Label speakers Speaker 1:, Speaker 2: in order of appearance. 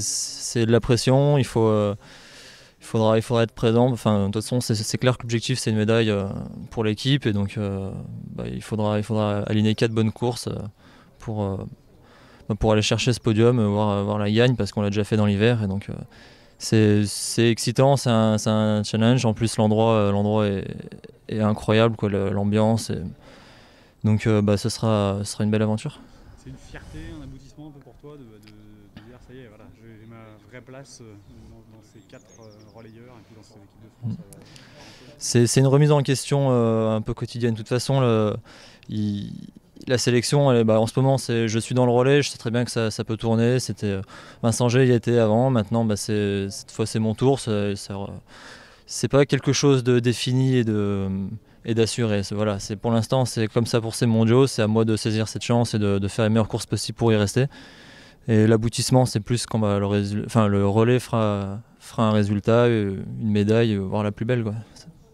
Speaker 1: C'est de la pression, euh, il faudra, il faudra être présent. Enfin, de toute façon, c'est clair que l'objectif, c'est une médaille euh, pour l'équipe. Et donc, euh, bah, il, faudra, il faudra aligner quatre bonnes courses pour, bah, pour aller chercher ce podium, voir, voir la gagne, parce qu'on l'a déjà fait dans l'hiver. Et donc, c'est excitant, c'est un, challenge. En plus, l'endroit l'endroit est, incroyable, l'ambiance. Donc, bah, ce, sera, ce sera une belle aventure c'est une fierté, un aboutissement un peu pour toi de, dire ça y est, voilà, j'ai ma vraie place euh, dans, ces quatre euh, relayeurs et puis dans cette équipe de France. Mm. C'est, une remise en question euh, un peu quotidienne. De toute façon, la sélection, bah, en ce moment, je suis dans le relais, je sais très bien que ça, peut tourner. C'était Vincent G, il y était avant, maintenant, bah, cette fois, c'est mon tour. c'est pas quelque chose de défini et de et d'assurer. Voilà, c'est pour l'instant c'est comme ça pour ces mondiaux. C'est à moi de saisir cette chance et de, faire les meilleures courses possibles pour y rester. Et l'aboutissement, c'est plus quand bah, le, le relais fera, fera un résultat, euh, une médaille, euh, voire la plus belle. Quoi.